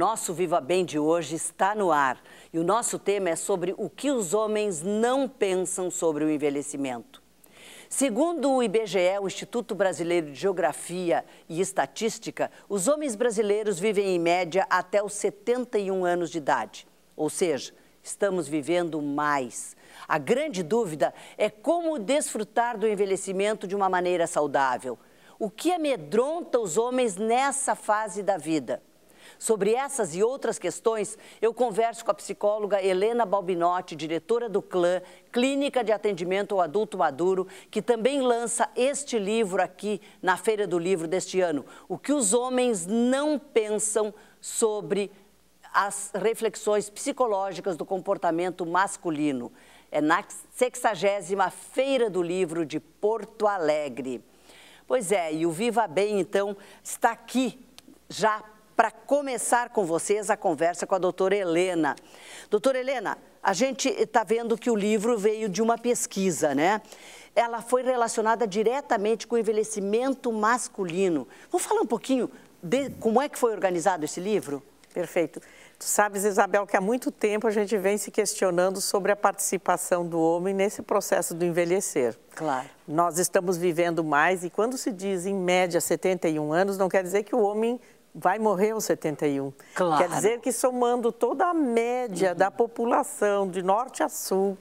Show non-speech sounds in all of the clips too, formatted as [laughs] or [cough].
nosso Viva Bem de hoje está no ar e o nosso tema é sobre o que os homens não pensam sobre o envelhecimento. Segundo o IBGE, o Instituto Brasileiro de Geografia e Estatística, os homens brasileiros vivem em média até os 71 anos de idade, ou seja, estamos vivendo mais. A grande dúvida é como desfrutar do envelhecimento de uma maneira saudável. O que amedronta os homens nessa fase da vida? Sobre essas e outras questões, eu converso com a psicóloga Helena Balbinotti, diretora do CLã, Clínica de Atendimento ao Adulto Maduro, que também lança este livro aqui na Feira do Livro deste ano. O que os homens não pensam sobre as reflexões psicológicas do comportamento masculino. É na 60 Feira do Livro de Porto Alegre. Pois é, e o Viva Bem, então, está aqui já para começar com vocês a conversa com a doutora Helena. Doutora Helena, a gente está vendo que o livro veio de uma pesquisa, né? Ela foi relacionada diretamente com o envelhecimento masculino. Vamos falar um pouquinho de como é que foi organizado esse livro? Perfeito. Tu sabes, Isabel, que há muito tempo a gente vem se questionando sobre a participação do homem nesse processo do envelhecer. Claro. Nós estamos vivendo mais e quando se diz em média 71 anos, não quer dizer que o homem vai morrer aos 71. Claro. Quer dizer que somando toda a média uhum. da população, de norte a sul,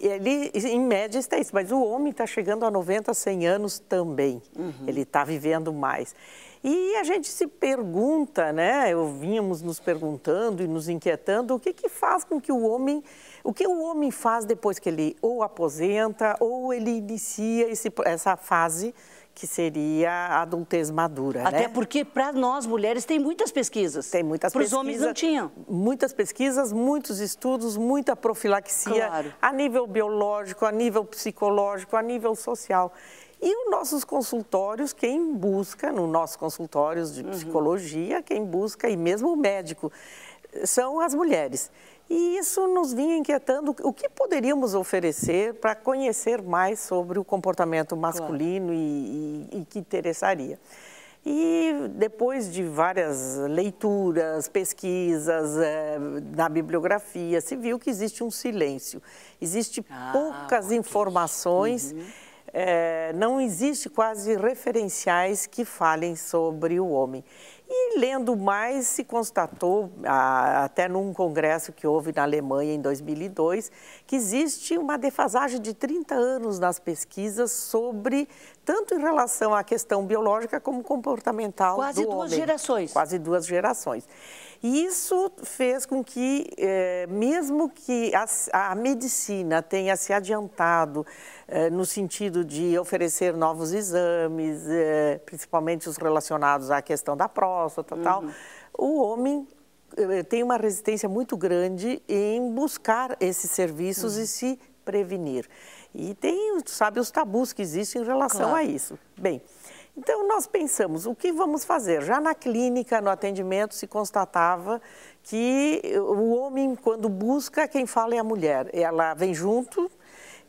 ele, em média, está isso. Mas o homem está chegando a 90, 100 anos também. Uhum. Ele está vivendo mais. E a gente se pergunta, né? Eu vínhamos nos perguntando e nos inquietando o que, que faz com que o homem, o que o homem faz depois que ele ou aposenta ou ele inicia esse, essa fase que seria a adultez madura. Né? Até né? porque para nós mulheres tem muitas pesquisas. Tem muitas pesquisas. Para os homens não tinham. Muitas pesquisas, muitos estudos, muita profilaxia claro. a nível biológico, a nível psicológico, a nível social. E os nossos consultórios, quem busca, no nossos consultórios de uhum. psicologia, uhum. quem busca, e mesmo o médico, são as mulheres. E isso nos vinha inquietando o que poderíamos oferecer para conhecer mais sobre o comportamento masculino claro. e, e, e que interessaria. E depois de várias leituras, pesquisas é, na bibliografia, se viu que existe um silêncio. Existe ah, poucas informações, uhum. é, não existe quase referenciais que falem sobre o homem. E lendo mais, se constatou, até num congresso que houve na Alemanha em 2002, que existe uma defasagem de 30 anos nas pesquisas sobre, tanto em relação à questão biológica como comportamental. Quase duas homem. gerações. Quase duas gerações. E isso fez com que, eh, mesmo que a, a, medicina tenha se adiantado eh, no sentido de oferecer novos exames, eh, principalmente os relacionados à questão da próstata e uhum. tal, o homem eh, tem uma resistência muito grande em buscar esses serviços uhum. e hum. se prevenir. E tem, sabe, os tabus que existem em relação claro. a isso. Bem, então nós pensamos, o que vamos fazer? Já na clínica, no atendimento, se constatava que o homem, quando busca, quem fala é a mulher. Ela vem junto,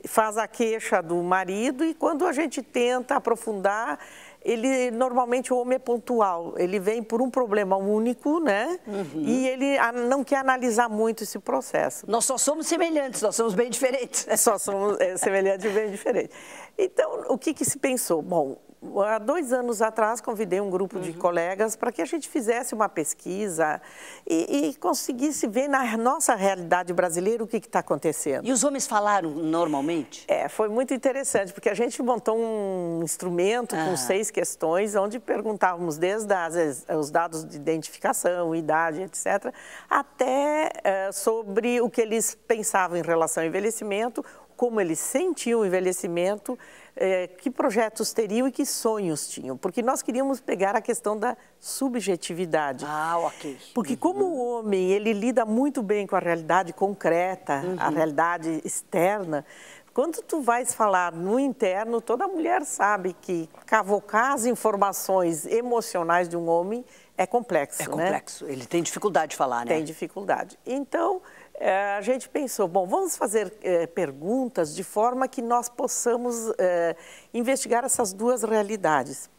faz a queixa do marido e quando a gente tenta aprofundar, ele normalmente o homem é pontual, ele vem por um problema único, né? Uhum. E ele não quer analisar muito esse processo. Nós só somos semelhantes, nós somos bem diferentes. Só somos é, semelhantes e bem diferentes. Então, o que, que se pensou? Bom, há dois anos atrás, convidei um grupo uhum. de colegas para que a gente fizesse uma pesquisa e, e conseguisse ver na nossa realidade brasileira o que está acontecendo. E os homens falaram normalmente? É, foi muito interessante, porque a gente montou um instrumento ah. com seis questões, onde perguntávamos desde as, os dados de identificação, idade, etc., até eh, sobre o que eles pensavam em relação ao envelhecimento, como eles sentiam o envelhecimento é, que projetos teriam e que sonhos tinham, porque nós queríamos pegar a questão da subjetividade. Ah, ok. Porque uhum. como o homem, ele lida muito bem com a realidade concreta, uhum. a realidade externa, quando tu vais falar no interno, toda mulher sabe que cavocar as informações emocionais de um homem é complexo, É né? complexo, né? ele tem dificuldade de falar, né? Tem dificuldade. Então, é, a gente pensou, bom, vamos fazer é, perguntas de forma que nós possamos é, investigar essas duas realidades.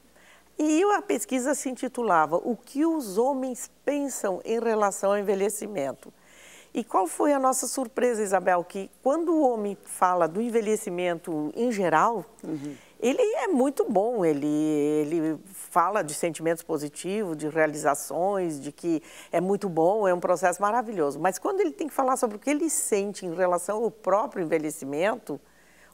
E a pesquisa se intitulava O que os homens pensam em relação ao envelhecimento? E qual foi a nossa surpresa, Isabel, que quando o homem fala do envelhecimento em geral, uhum. Ele é muito bom, ele, ele fala de sentimentos positivos, de realizações, de que é muito bom, é um processo maravilhoso. Mas quando ele tem que falar sobre o que ele sente em relação ao próprio envelhecimento,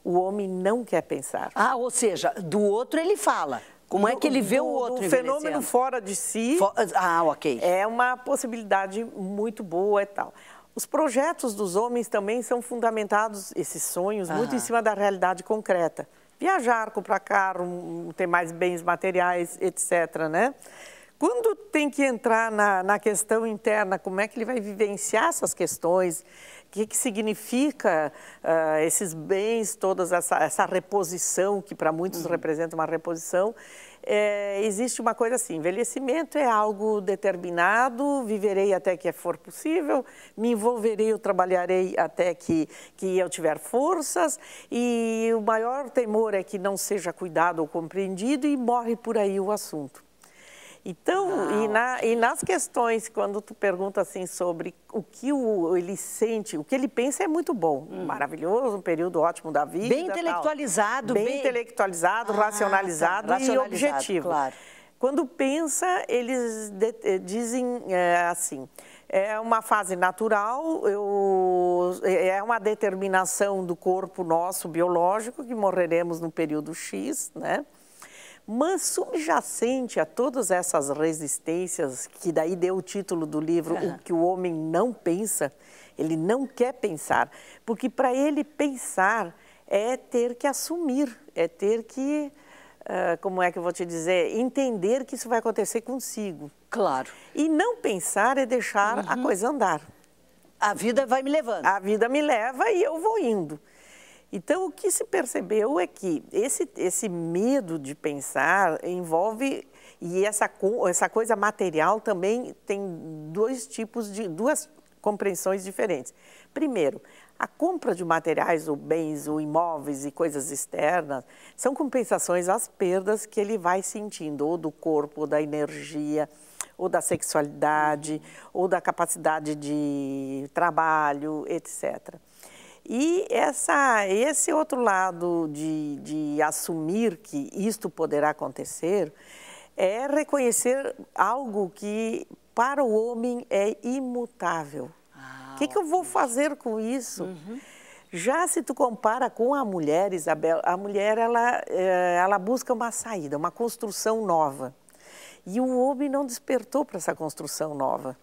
o homem não quer pensar. Ah, ou seja, do outro ele fala. Como é que ele vê do, o outro? O fenômeno fora de si. For... Ah, ok. É uma possibilidade muito boa e tal. Os projetos dos homens também são fundamentados, esses sonhos, ah. muito em cima da realidade concreta viajar, comprar carro, ter mais bens materiais, etc. Né? Quando tem que entrar na, na questão interna, como é que ele vai vivenciar essas questões? O que, que significa uh, esses bens, toda essa, essa reposição, que para muitos uhum. representa uma reposição, é, existe uma coisa assim: envelhecimento é algo determinado, viverei até que for possível, me envolverei, eu trabalharei até que, que eu tiver forças, e o maior temor é que não seja cuidado ou compreendido e morre por aí o assunto. Então, e, na, e, nas questões, quando tu pergunta assim sobre o que o, ele sente, o que ele pensa é muito bom, hum. maravilhoso, um período ótimo da vida. Bem intelectualizado. Bem, bem, intelectualizado, ah, racionalizado, tá. racionalizado, e objetivo. Claro. Quando pensa, eles de, eh, dizem é, assim, é uma fase natural, eu, é, é uma determinação do corpo nosso biológico que morreremos no período X, né? Mas subjacente a todas essas resistências, que daí deu o título do livro uhum. O que o homem não pensa, ele não quer pensar, porque para ele pensar é ter que assumir, é ter que Uh, como é que eu vou te dizer, entender que isso vai acontecer consigo. Claro. E não pensar é deixar uhum. a coisa andar. A vida vai me levando. A vida me leva e eu vou indo. Então, o que se percebeu é que esse, esse medo de pensar envolve e essa, essa coisa material também tem dois tipos de duas compreensões diferentes. Primeiro, a compra de materiais ou bens ou imóveis e coisas externas são compensações às perdas que ele vai sentindo, ou do corpo, ou da energia, ou da sexualidade, uhum. ou da capacidade de trabalho, etc. E essa, esse outro lado de, de assumir que isto poderá acontecer é reconhecer algo que para o homem é imutável. O ah, que, que, eu vou fazer com isso? Uhum. Já se tu compara com a mulher, Isabel, a mulher ela, eh, ela busca uma saída, uma construção nova. E o homem não despertou para essa construção nova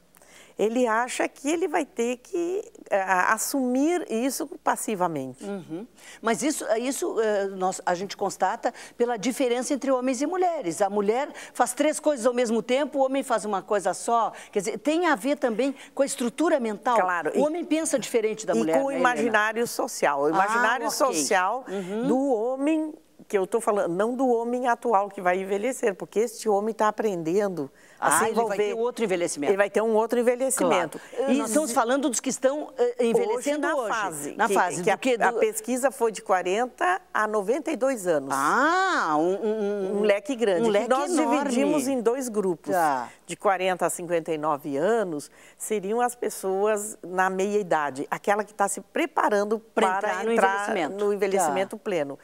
ele acha que ele vai ter que eh, assumir isso passivamente. Uhum. Mas isso, eh, isso eh, nós, a gente constata pela diferença entre homens e mulheres. A mulher faz três coisas ao mesmo tempo, o homem faz uma coisa só. Quer dizer, tem a ver também com a estrutura mental. Claro. O e, homem pensa diferente da e mulher. E com o né, imaginário Helena? social. O ah, imaginário ah, okay. social uhum. do homem que eu estou falando, não do homem atual que vai envelhecer, porque este homem está aprendendo ah, a se envolver. ele vai ter outro envelhecimento. Ele vai ter um outro envelhecimento. Claro. E Nós estamos falando dos que estão envelhecendo hoje. Na hoje. fase. Na que, fase. Que, que a, do... a, pesquisa foi de 40 a 92 anos. Ah, um, um, um leque grande. Um leque nós enorme. dividimos em dois grupos. Tá. De 40 a 59 anos seriam as pessoas na meia idade, aquela que está se preparando para, entrar, no envelhecimento, no envelhecimento tá. pleno.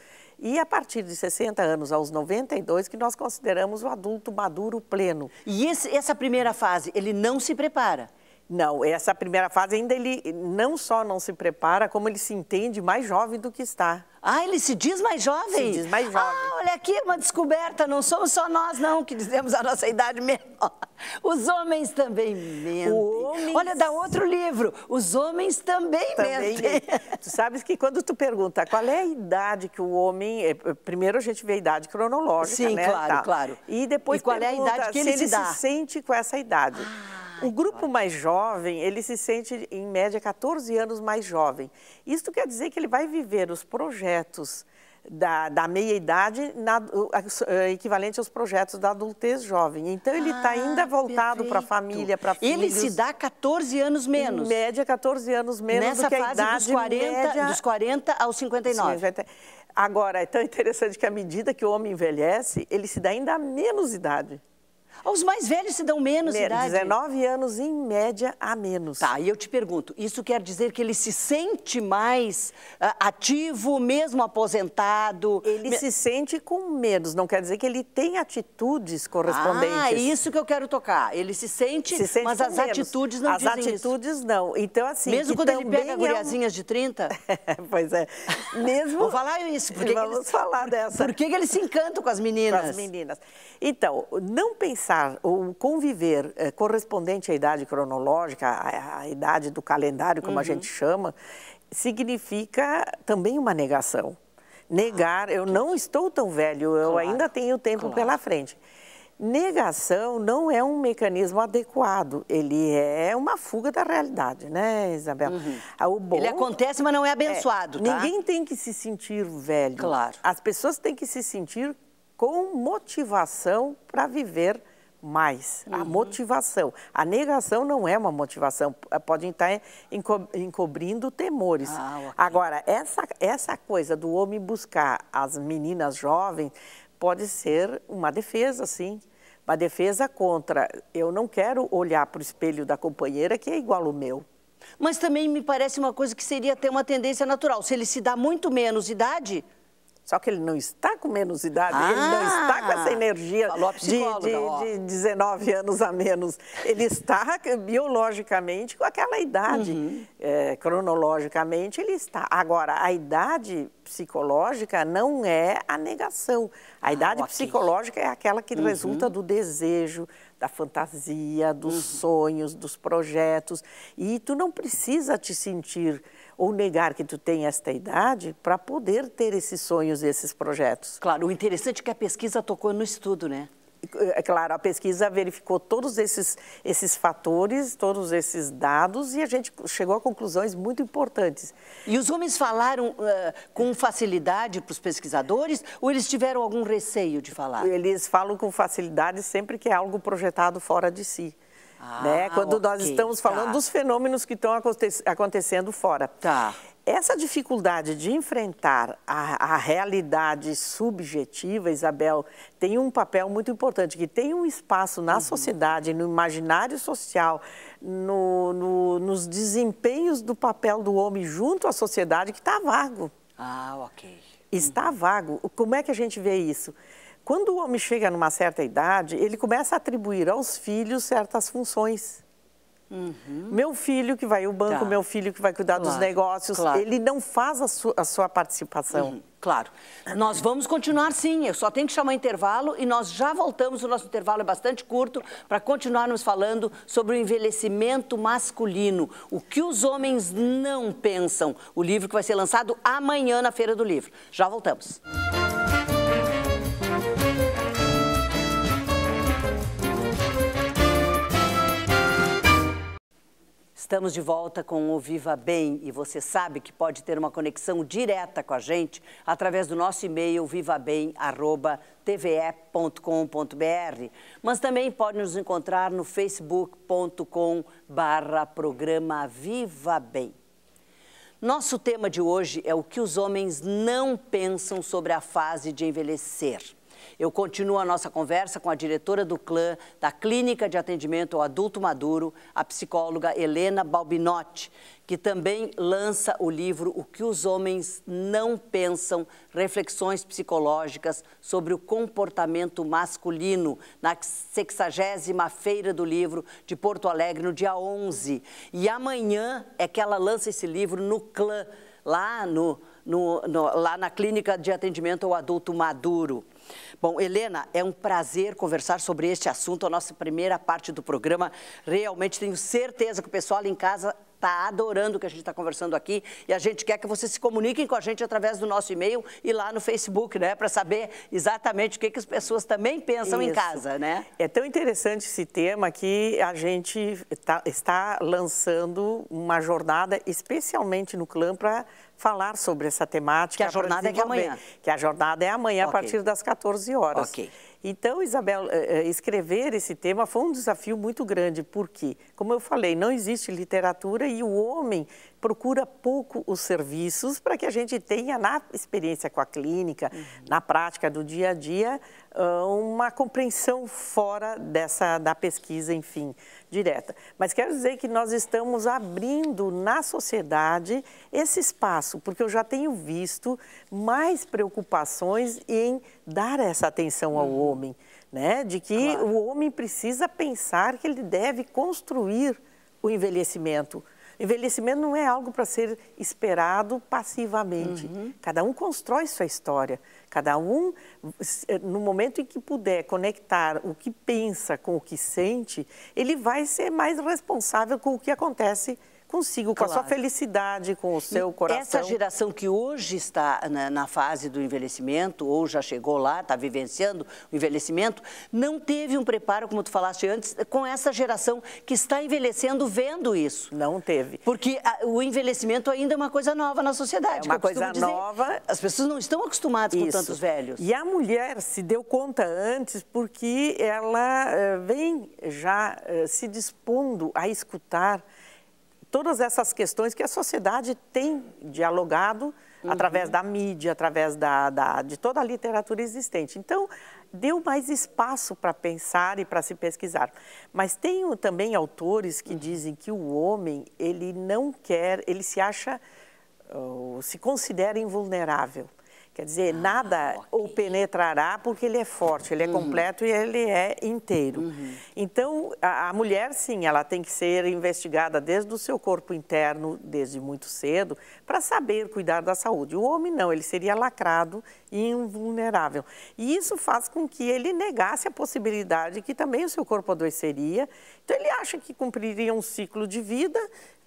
E a partir de 60 anos aos 92 que nós consideramos o adulto maduro pleno. E esse, essa primeira fase, ele não se prepara? Não, essa primeira fase ainda ele não só não se prepara, como ele se entende mais jovem do que está. Ah, ele se diz mais jovem? Se diz mais jovem. Ah, olha aqui, uma descoberta. Não somos só nós, não, que dizemos a nossa idade menor. Os homens também mentem. Homens... Olha, dá outro livro. Os homens também, também mentem. É. Tu sabes que quando tu pergunta qual é a idade que o homem... Eh, eh, primeiro a gente vê a idade cronológica, Sim, né? Sim, claro, tá. claro. E depois e qual é a idade que ele se, se, dá? se sente com essa idade. Ah o grupo mais jovem, ele se sente, em média, 14 anos mais jovem. Isso quer dizer que ele vai viver os projetos da, da meia-idade eh, equivalente aos projetos da adultez jovem. Então, ele está ah, ainda voltado para a família, para filhos. Ele se dá 14 anos menos. Em média, 14 anos menos Nessa do que a idade dos 40, média... dos 40 aos 59. Sim, Agora, é tão interessante que à medida que o homem envelhece, ele se dá ainda menos idade. Ah, os mais velhos se dão menos Men idade? 19 anos em média a menos. Tá, e eu te pergunto, isso quer dizer que ele se sente mais uh, ativo, mesmo aposentado? Ele Me... se sente com menos, não quer dizer que ele tem atitudes correspondentes. Ah, isso que eu quero tocar. Ele se sente, se sente mas as menos. atitudes não as dizem As atitudes não. Então, assim... Mesmo quando ele pega é um... guriazinhas de 30? [laughs] pois é. Mesmo... Vou falar isso. Porque Vamos eles falar dessa. Por que ele se encanta com as meninas? Com as meninas. Então, não pensar estar ou conviver é, correspondente à idade cronológica, à, à idade do calendário, como uhum. a gente chama, significa também uma negação. Negar, ah, eu não estou tão velho, claro, eu ainda tenho tempo claro. pela frente. Negação não é um mecanismo adequado, ele é uma fuga da realidade, né, Isabel? Uhum. Bom, ele acontece, mas não é abençoado, é, tá? Ninguém tem que se sentir velho. Claro. As pessoas têm que se sentir com motivação para viver mais. Uhum. A motivação. A negação não é uma motivação, eh, pode estar enco encobrindo temores. Ah, Agora, essa, essa coisa do homem buscar as meninas jovens pode ser uma defesa, sim. Uma defesa contra. Eu não quero olhar para o espelho da companheira que é igual ao meu. Mas também me parece uma coisa que seria ter uma tendência natural. Se ele se dá muito menos idade, só que ele não está com menos idade, ah, ele não ah! está com essa energia de, de, de, 19 anos a menos. Ele está biologicamente com aquela idade. Uhum. É, cronologicamente, ele está. Agora, a idade psicológica não é a negação. A ah, idade psicológica é aquela que uhum. resulta do desejo, da fantasia, dos uhum. sonhos, dos projetos. E tu não precisa te sentir ou negar que tu tem esta idade para poder ter esses sonhos, esses projetos. Claro, o interessante é que a pesquisa tocou no estudo, né? Eh, é claro, a pesquisa verificou todos esses, esses fatores, todos esses dados e a gente chegou a conclusões muito importantes. E os homens falaram uh, com facilidade para os pesquisadores ou eles tiveram algum receio de falar? Eles falam com facilidade sempre que é algo projetado fora de si né? Ah, quando okay, nós estamos tá. falando tá. dos fenômenos que estão acontecendo fora. Tá. Essa dificuldade de enfrentar a, a, realidade subjetiva, Isabel, tem um papel muito importante, que tem um espaço na uhum. sociedade, no imaginário social, no, no, nos desempenhos do papel do homem junto à sociedade, que está vago. Ah, ok. Está uhum. vago. Como é que a gente vê isso? Quando o homem chega numa certa idade, ele começa a atribuir aos filhos certas funções. Uhum. Meu filho que vai ao banco, tá. meu filho que vai cuidar claro, dos negócios, claro. ele não faz a, su a sua participação. Uhum, claro. Nós vamos continuar sim, eu só tenho que chamar intervalo e nós já voltamos, o nosso intervalo é bastante curto, para continuarmos falando sobre o envelhecimento masculino, o que os homens não pensam. O livro que vai ser lançado amanhã na Feira do Livro. Já voltamos. Música Estamos de volta com o Viva Bem e você sabe que pode ter uma conexão direta com a gente através do nosso e-mail vivabem@tve.com.br, mas também pode nos encontrar no facebookcom programa Viva Bem. Nosso tema de hoje é o que os homens não pensam sobre a fase de envelhecer. Eu continuo a nossa conversa com a diretora do clã da Clínica de Atendimento ao Adulto Maduro, a psicóloga Helena Balbinotti, que também lança o livro O que os homens não pensam: reflexões psicológicas sobre o comportamento masculino, na 60 Feira do Livro de Porto Alegre, no dia 11. E amanhã é que ela lança esse livro no Clã, lá no no, no, lá na clínica de atendimento ao adulto maduro. Bom, Helena, é um prazer conversar sobre este assunto, a nossa primeira parte do programa. Realmente tenho certeza que o pessoal ali em casa está adorando o que a gente está conversando aqui e a gente quer que vocês se comuniquem com a gente através do nosso e-mail e lá no Facebook, né? Para saber exatamente o que, que as pessoas também pensam Isso. em casa, né? É tão interessante esse tema que a gente tá, está lançando uma jornada especialmente no clã para falar sobre essa temática. Que a jornada é de amanhã. Que a jornada é amanhã, okay. a partir das 14 horas. Ok. Então, Isabel, eh, eh, escrever esse tema foi um desafio muito grande, porque, como eu falei, não existe literatura e o homem procura pouco os serviços para que a gente tenha na experiência com a clínica, uhum. na prática do dia a dia, uma compreensão fora dessa da pesquisa, enfim, direta. Mas quero dizer que nós estamos abrindo na sociedade esse espaço, porque eu já tenho visto mais preocupações em dar essa atenção ao uhum. homem, né? De que claro. o homem precisa pensar que ele deve construir o envelhecimento Envelhecimento não é algo para ser esperado passivamente. Uhum. Cada um constrói sua história. Cada um, eh, no momento em que puder conectar o que pensa com o que sente, ele vai ser mais responsável com o que acontece consigo, claro. com a sua felicidade, com o seu e coração. Essa geração que hoje está na, na, fase do envelhecimento, ou já chegou lá, está vivenciando o envelhecimento, não teve um preparo, como tu falaste antes, com essa geração que está envelhecendo vendo isso. Não teve. Porque a, o envelhecimento ainda é uma coisa nova na sociedade. É uma coisa dizer, nova. As pessoas não estão acostumadas isso. com tantos velhos. E a mulher se deu conta antes porque ela eh, vem já eh, se dispondo a escutar todas essas questões que a sociedade tem dialogado uhum. através da mídia, através da, da, de toda a literatura existente. Então, deu mais espaço para pensar e para se pesquisar. Mas tem também autores que uhum. dizem que o homem, ele não quer, ele se acha, se considera invulnerável. Quer dizer, ah, nada okay. o penetrará porque ele é forte, ele é uhum. completo e ele é inteiro. Uhum. Então, a, a, mulher, sim, ela tem que ser investigada desde o seu corpo interno, desde muito cedo, para saber cuidar da saúde. O homem não, ele seria lacrado e invulnerável. E isso faz com que ele negasse a possibilidade que também o seu corpo adoeceria. Então, ele acha que cumpriria um ciclo de vida,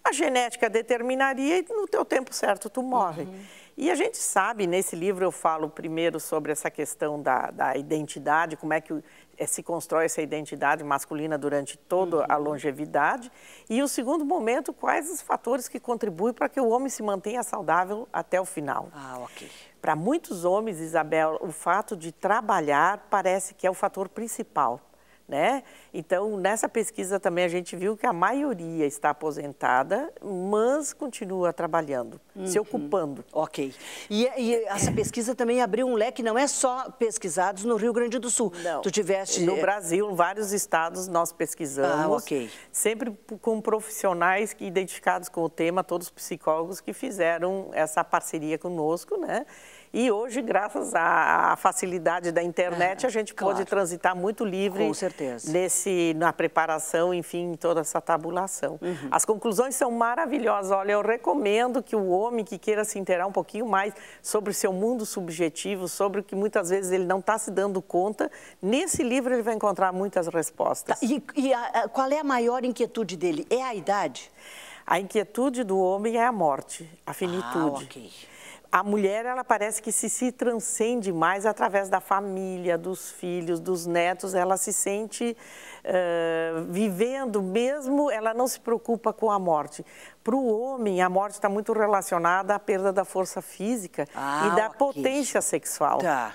a genética determinaria e no teu tempo certo tu morre. Uhum. E a gente sabe, nesse livro eu falo primeiro sobre essa questão da, da identidade, como é que é, se constrói essa identidade masculina durante toda a uhum. longevidade. E o segundo momento, quais os fatores que contribuem para que o homem se mantenha saudável até o final. Ah, ok. Para muitos homens, Isabel, o fato de trabalhar parece que é o fator principal né? Então, nessa pesquisa também a gente viu que a maioria está aposentada, mas continua trabalhando, uhum. se ocupando. Ok. E, e, essa pesquisa também abriu um leque, não é só pesquisados no Rio Grande do Sul. Não. Tu tiveste... No Brasil, em vários estados, nós pesquisamos. Ah, ok. Sempre com profissionais que, identificados com o tema, todos psicólogos que fizeram essa parceria conosco, né? E hoje, graças à facilidade da internet, é, a gente claro. pode transitar muito livre Com certeza. nesse na preparação, enfim, toda essa tabulação. Uhum. As conclusões são maravilhosas. Olha, eu recomendo que o homem que queira se interar um pouquinho mais sobre o seu mundo subjetivo, sobre o que muitas vezes ele não está se dando conta, nesse livro ele vai encontrar muitas respostas. Tá, e, e a, a, qual é a maior inquietude dele? É a idade? A inquietude do homem é a morte, a finitude. Ah, okay a mulher ela parece que se, se transcende mais através da família, dos filhos, dos netos, ela se sente uh, vivendo mesmo, ela não se preocupa com a morte. Para o homem, a morte está muito relacionada à perda da força física ah, e da okay. potência sexual. Tá.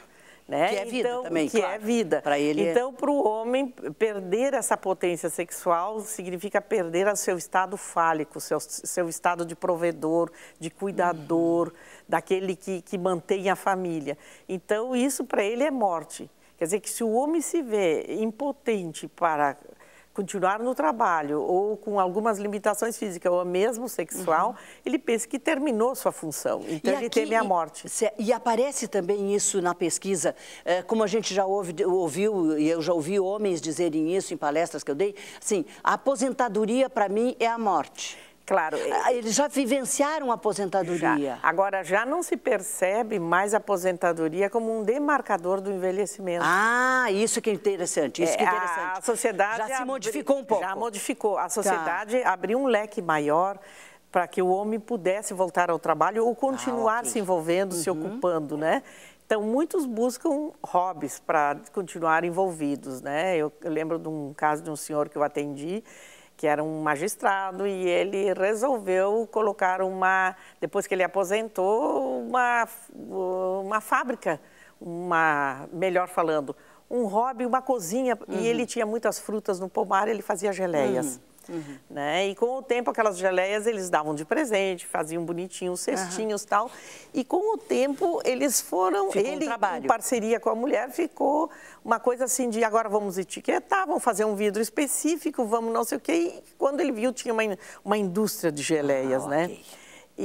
Né? Que é vida então, também, Que é claro. é vida. para ele então, para o homem, perder essa potência sexual significa perder o seu estado fálico, seu, seu estado de provedor, de cuidador, uhum. daquele que, que mantém a família. Então, isso para ele é morte. Quer dizer que se o homem se vê impotente para continuar no trabalho ou com algumas limitações físicas ou mesmo sexual, uhum. ele pensa que terminou sua função, então e ele aqui, teme a morte. E, e, aparece também isso na pesquisa, é, como a gente já ouve, ouviu, e eu já ouvi homens dizerem isso em palestras que eu dei, assim, a aposentadoria para mim é a morte. Claro. Ah, é. Eles já vivenciaram a aposentadoria. Já. Agora, já não se percebe mais a aposentadoria como um demarcador do envelhecimento. Ah, isso que é interessante. Isso é, que é interessante. A sociedade já se modificou um pouco. Já modificou. A tá. sociedade tá. abriu um leque maior para que o homem pudesse voltar ao trabalho ou continuar ah, se envolvendo, uhum. se ocupando, né? Então, muitos buscam hobbies para continuar envolvidos, né? eu lembro de um caso de um senhor que eu atendi que era um magistrado, e ele resolveu colocar uma, depois que ele aposentou, uma, uma fábrica, uma, melhor falando, um hobby, uma cozinha, uhum. e ele tinha muitas frutas no pomar, ele fazia geleias. Uhum. Uhum. Né? E com o tempo, aquelas geleias eles davam de presente, faziam bonitinhos cestinhos e uhum. tal. E com o tempo, eles foram. Ficou ele, um em parceria com a mulher, ficou uma coisa assim de agora vamos etiquetar, vamos fazer um vidro específico, vamos não sei o quê. E quando ele viu, tinha uma, uma indústria de geleias, ah, né? Okay. E,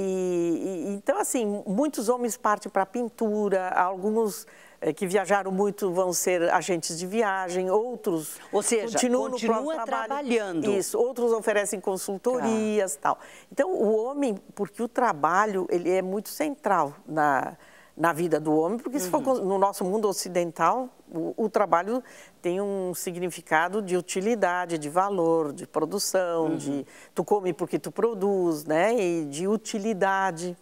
e, então, assim, muitos homens partem para a pintura, alguns eh, que viajaram muito vão ser agentes de viagem, outros Ou seja, continuam continua no trabalhando. Trabalho. Isso, outros oferecem consultorias claro. Tá. tal. Então, o homem, porque o trabalho ele é muito central na, na vida do homem, porque uhum. se for uhum. no nosso mundo ocidental, o, o, trabalho tem um significado de utilidade, de valor, de produção, uhum. de tu come porque tu produz, né? E de utilidade.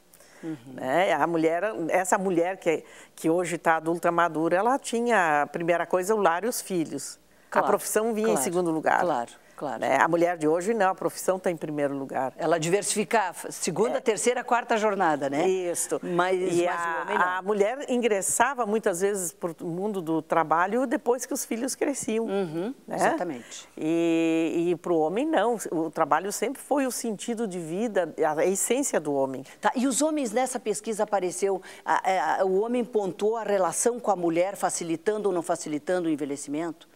Uhum. Né? A mulher, essa mulher que, que hoje está adulta madura, ela tinha, a primeira coisa, o lar e os filhos. Claro, a profissão vinha claro, em segundo lugar. Claro. Claro. Né? A mulher de hoje não, a profissão está em primeiro lugar. Ela diversificar segunda, é. terceira, quarta jornada, né? Isso. Mas, e mas a, a, mulher ingressava muitas vezes para o mundo do trabalho depois que os filhos cresciam. Uhum, né? Exatamente. E, e para o homem não, o trabalho sempre foi o sentido de vida, a essência do homem. Tá. E os homens nessa pesquisa apareceu, a, é, a, o homem pontuou a relação com a mulher facilitando ou não facilitando o envelhecimento?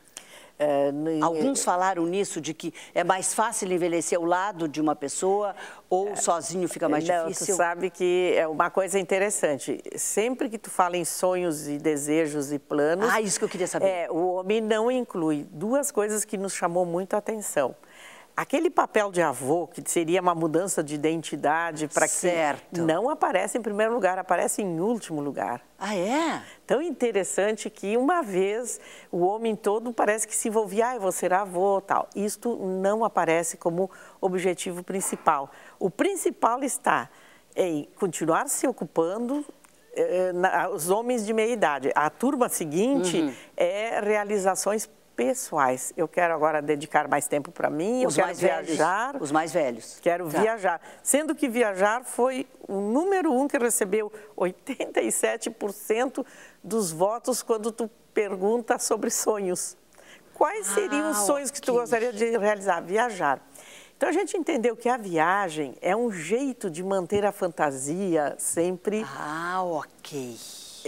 É, Alguns é, falaram nisso, de que é mais fácil envelhecer ao lado de uma pessoa ou é. sozinho fica é, mais Não, difícil? Tu sabe que é uma coisa interessante. Sempre que tu fala em sonhos e desejos e planos... Ah, isso que eu queria saber. É, o homem não inclui duas coisas que nos chamou muito a atenção aquele papel de avô, que seria uma mudança de identidade para que não aparece em primeiro lugar, aparece em último lugar. Ah, é? Tão interessante que uma vez o homem todo parece que se envolvia, ah, eu vou ser avô, tal. Isto não aparece como objetivo principal. O principal está em continuar se ocupando eh, na, os homens de meia idade. A turma seguinte uhum. é realizações pessoais. Eu quero agora dedicar mais tempo para mim, os eu quero viajar. Velhos, os mais velhos. Quero tá. viajar. Sendo que viajar foi o número um que recebeu 87% dos votos quando tu pergunta sobre sonhos. Quais ah, seriam ah, os sonhos que tu que... gostaria de realizar? Viajar. Então a gente entendeu que a viagem é um jeito de manter a fantasia sempre. Ah, ok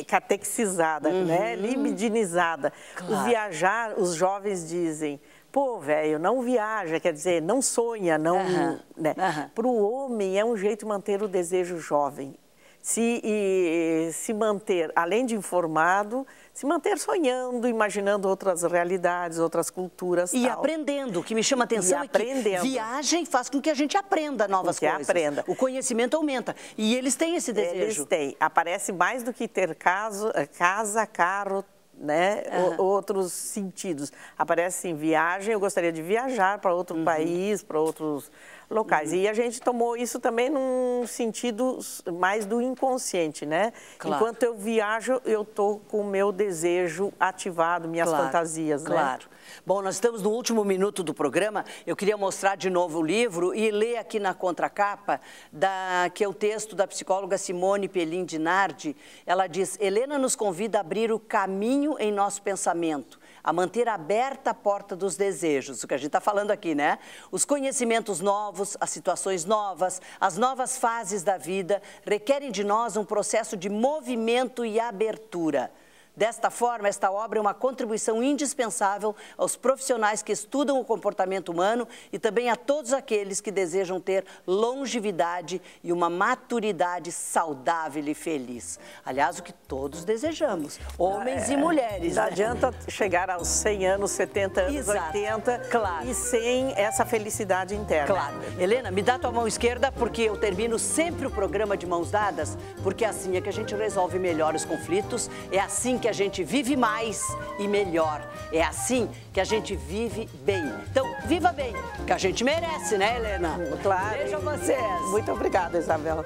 catexizada, né? uhum. né? libidinizada. Claro. O viajar, os jovens dizem, pô, velho, não viaja, quer dizer, não sonha, não. Uhum. Né? Uhum. Para o homem é um jeito de manter o desejo jovem se, e, se manter, além de informado, se manter sonhando, imaginando outras realidades, outras culturas. E tal. aprendendo, o que me chama atenção e é aprendendo. que viagem faz com que a gente aprenda novas que coisas. aprenda. O conhecimento aumenta e eles têm esse desejo. Eles têm. Aparece mais do que ter caso, eh, casa, carro, né, uhum. outros sentidos. Aparece em viagem, eu gostaria de viajar para outro uhum. país, para outros locais. Uhum. E a gente tomou isso também num sentido mais do inconsciente, né? Claro. Enquanto eu viajo, eu estou com o meu desejo ativado, minhas claro, fantasias, claro. né? Claro. Bom, nós estamos no último minuto do programa. Eu queria mostrar de novo o livro e ler aqui na contracapa, da, que é o texto da psicóloga Simone Pelin Dinardi. Ela diz, Helena nos convida a abrir o caminho em nosso pensamento a manter aberta a porta dos desejos, o que a gente está falando aqui, né? Os conhecimentos novos, novos, as situações novas, as novas fases da vida requerem de nós um processo de movimento e abertura. Desta forma, esta obra é uma contribuição indispensável aos profissionais que estudam o comportamento humano e também a todos aqueles que desejam ter longevidade e uma maturidade saudável e feliz. Aliás, o que todos desejamos, homens é, e mulheres. Não né? adianta chegar aos 100 anos, 70 anos, Exato, 80 claro. e sem essa felicidade interna. Claro. Helena, me dá tua mão esquerda porque eu termino sempre o programa de mãos dadas, porque é assim é que a gente resolve melhor os conflitos, é assim que a a gente vive mais e melhor. É assim que a gente vive bem. Então, viva bem, que a gente merece, né, Helena? Claro. Beijo a vocês. Muito obrigada, Isabela.